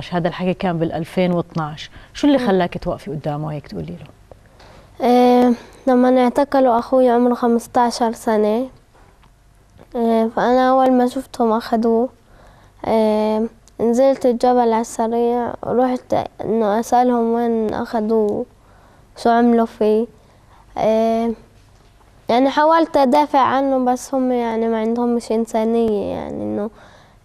2016 هذا الحكي كان بال 2012 شو اللي خلاك توقفي قدامه هيك تقولي له إيه لما اعتقلوا اخوي عمره 15 سنه إيه فانا اول ما شفتهم اخذوه إيه نزلت الجبل على السريع ورحت انه اسالهم وين اخذوه شو عملوا فيه إيه يعني حاولت أدافع عنه بس هم يعني ما مش إنسانية يعني إنه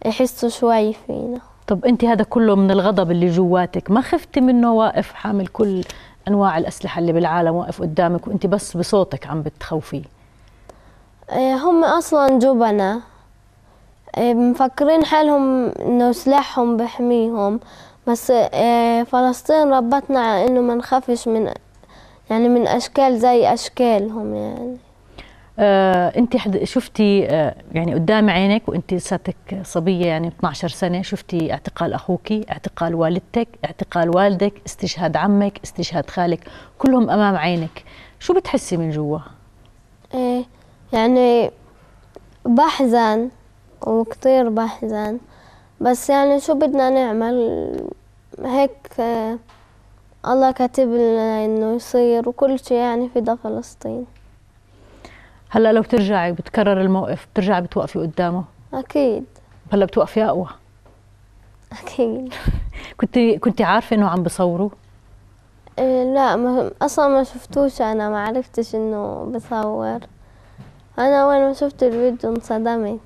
يحسوا شوي فينا طب انت هذا كله من الغضب اللي جواتك ما خفتي منه واقف حامل كل انواع الاسلحه اللي بالعالم واقف قدامك وانت بس بصوتك عم بتخوفيه إيه، هم اصلا جبنة إيه، مفكرين حالهم انه سلاحهم بحميهم بس إيه، فلسطين ربتنا على انه ما نخافش من يعني من اشكال زي اشكالهم يعني آه انت حد شفتي آه يعني قدام عينك وانت لساتك صبيه يعني 12 سنه شفتي اعتقال اخوك اعتقال والدتك اعتقال والدك استشهاد عمك استشهاد خالك كلهم امام عينك شو بتحسي من جوا ايه يعني بحزن وكتير بحزن بس يعني شو بدنا نعمل هيك آه الله كاتب لنا انه يصير وكل شيء يعني في دا فلسطين هلا لو بترجعي بتكرر الموقف بترجعي بتوقفي قدامه اكيد هلا بتوقفي اقوى اكيد كنت كنت عارفه انه عم بصوروا إيه لا ما اصلا ما شفتوش انا ما عرفتش انه بصور انا اول ما شفت الفيديو انصدمت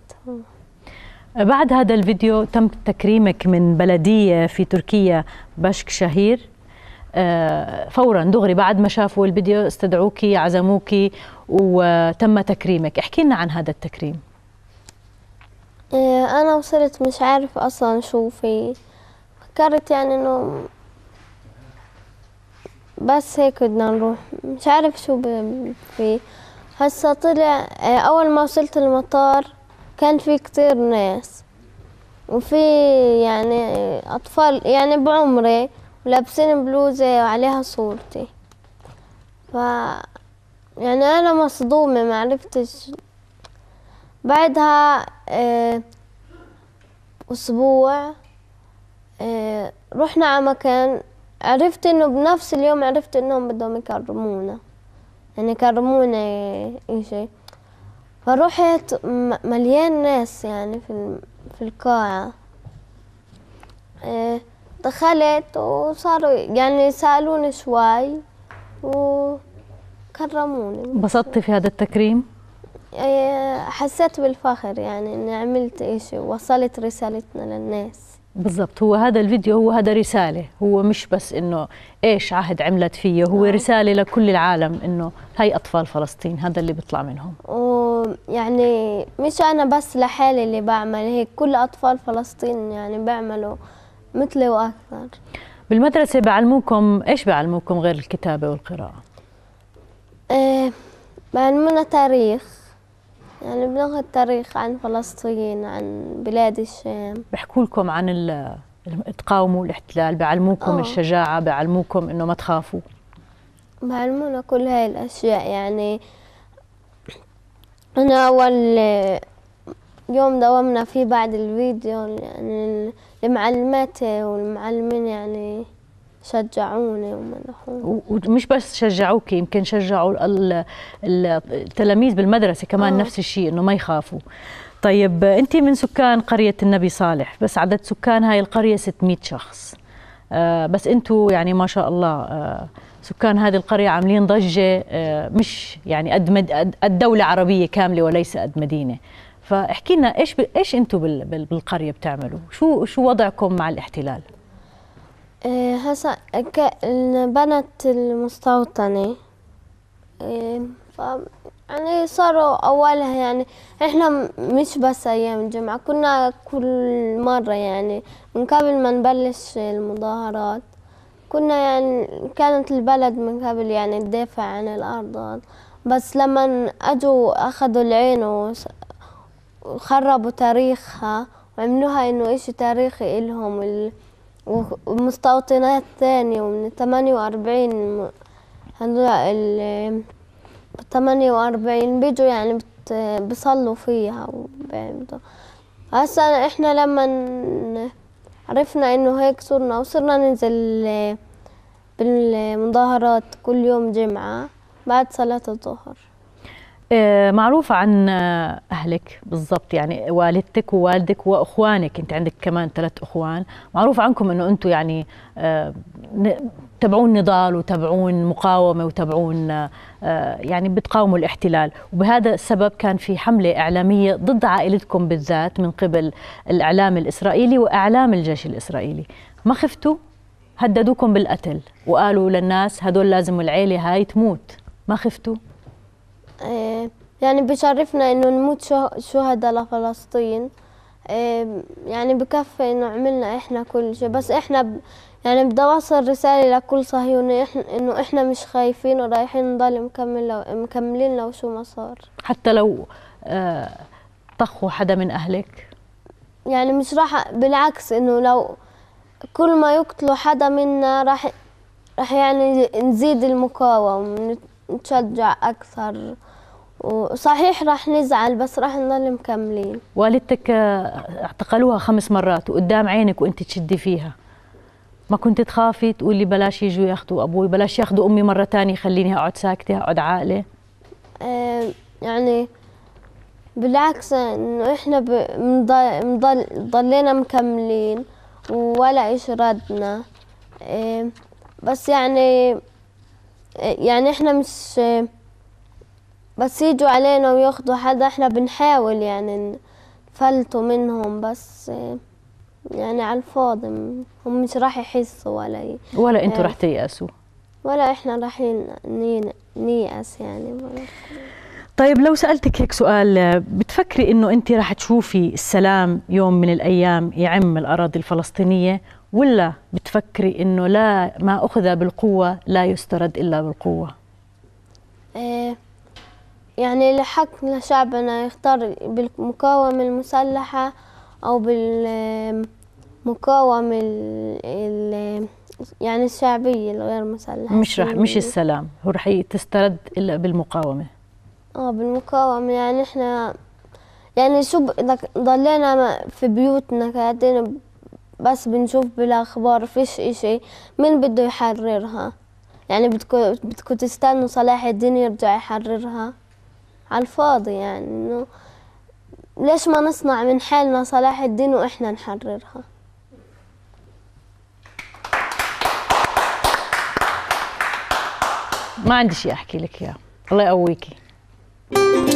بعد هذا الفيديو تم تكريمك من بلديه في تركيا بشك شهير آه، فورا دغري بعد ما شافوا الفيديو استدعوكي عزموكي وتم تكريمك احكي لنا عن هذا التكريم إيه، أنا وصلت مش عارفة أصلا شو في فكرت يعني إنه بس هيك بدنا نروح مش عارف شو في هسا طلع إيه، أول ما وصلت المطار كان في كتير ناس وفي يعني أطفال يعني بعمري ولابسين بلوزة وعليها صورتي ف يعني أنا مصدومة معرفتش بعدها آه، أسبوع آه، رحنا على مكان عرفت إنه بنفس اليوم عرفت إنهم بدهم يكرمونا يعني كرمونا إشي فروحت مليان ناس يعني في في القاعة آه، دخلت وصاروا يعني سألوني شوي و كرموني انبسطتي في هذا التكريم؟ إيه، حسيت بالفخر يعني اني عملت شيء وصلت رسالتنا للناس بالضبط هو هذا الفيديو هو هذا رسالة هو مش بس إنه إيش عهد عملت فيه هو آه. رسالة لكل العالم إنه هاي أطفال فلسطين هذا اللي بيطلع منهم ويعني مش أنا بس لحالي اللي بعمل هيك كل أطفال فلسطين يعني بيعملوا مثلي وأكثر بالمدرسة بعلموكم إيش بعلموكم غير الكتابة والقراءة بعلمونا إيه، تاريخ يعني بلغة التاريخ عن فلسطين عن بلاد الشام بحكوا لكم عن تقاوموا الاحتلال بعلموكم أوه. الشجاعة بعلموكم انه ما تخافوا بعلمونا كل هاي الاشياء يعني انا اول يوم دومنا فيه بعد الفيديو يعني المعلمات والمعلمين يعني شجعوني ومنحوني ومش بس شجعوك يمكن شجعوا التلاميذ بالمدرسه كمان آه. نفس الشيء انه ما يخافوا طيب انت من سكان قريه النبي صالح بس عدد سكان هاي القريه 600 شخص آه، بس انتم يعني ما شاء الله آه، سكان هذه القريه عاملين ضجه آه، مش يعني قد مد... قد دوله عربيه كامله وليس قد مدينه فاحكي لنا ايش ب... ايش انتم بال... بالقريه بتعملوا شو شو وضعكم مع الاحتلال هسا بنت المستوطنة إيه، يعني صاروا أولها يعني إحنا مش بس أيام الجمعة كنا كل مرة يعني من قبل ما نبلش المظاهرات كنا يعني كانت البلد من قبل يعني تدافع عن الأرض بس لما أجوا أخذوا العين وخربوا تاريخها وعملوها إنه إشي تاريخي إلهم ومستوطنات ثانية ومن ثمانية وأربعين هدول ال الثمانية وأربعين بيجوا يعني بت بيصلوا فيها هسا احنا لما عرفنا انه هيك صرنا وصرنا ننزل بالمظاهرات كل يوم جمعة بعد صلاة الظهر آه، معروفة عن آه، أهلك بالضبط يعني والدتك ووالدك وأخوانك أنت عندك كمان ثلاث أخوان معروف عنكم أنه أنتم يعني آه، تبعون نضال وتبعون مقاومة وتبعون يعني بتقاوموا الاحتلال وبهذا السبب كان في حملة إعلامية ضد عائلتكم بالذات من قبل الإعلام الإسرائيلي وإعلام الجيش الإسرائيلي ما خفتوا؟ هددوكم بالقتل وقالوا للناس هدول لازم العيلة هاي تموت ما خفتوا؟ يعني بشرفنا إنه نموت شهداء لفلسطين يعني بكفي إنه عملنا إحنا كل شيء بس إحنا ب... يعني بدي أوصل رسالة لكل صهيوني إحنا إنه إحنا مش خايفين ورايحين نضل مكمل لو... مكملين لو شو ما صار حتى لو آه طخوا حدا من أهلك يعني مش راح بالعكس إنه لو كل ما يقتلوا حدا منا راح راح يعني نزيد المقاومة نتشجع أكثر وصحيح راح نزعل بس راح نضل مكملين والدتك اعتقلوها خمس مرات وقدام عينك وانت تشدي فيها ما كنت تخافي تقولي بلاش يجوا ياخذوا ابوي بلاش ياخذوا امي مره ثانيه خليني اقعد ساكته اقعد عاقله أه يعني بالعكس انه احنا بنضل ضلينا مكملين ولا ايش ردنا أه بس يعني آه، يعني احنا مش بس يجوا علينا وياخذوا حدا احنا بنحاول يعني نفلتوا منهم بس يعني على الفاضي هم مش راح يحسوا ولا ي... ولا انتوا يعني راح تيأسوا ولا احنا راح نيأس يعني ولا. طيب لو سألتك هيك سؤال بتفكري انه انت راح تشوفي السلام يوم من الايام يعم الاراضي الفلسطينيه ولا بتفكري انه لا ما اخذ بالقوه لا يسترد الا بالقوه يعني لحق لشعبنا يختار بالمقاومة المسلحة أو بالمقاومة ال يعني الشعبية الغير مسلحة مش رح مش يعني السلام هو رح تسترد إلا بالمقاومة اه بالمقاومة يعني احنا يعني شو ضلينا في بيوتنا قاعدين بس بنشوف بالاخبار فيش اشي مين بده يحررها يعني بدكم بدكم تستنوا صلاح الدين يرجع يحررها على الفاضي يعني إنه ليش ما نصنع من حالنا صلاح الدين وإحنا نحررها ما عندي شيء أحكي لك إياه الله يقويكي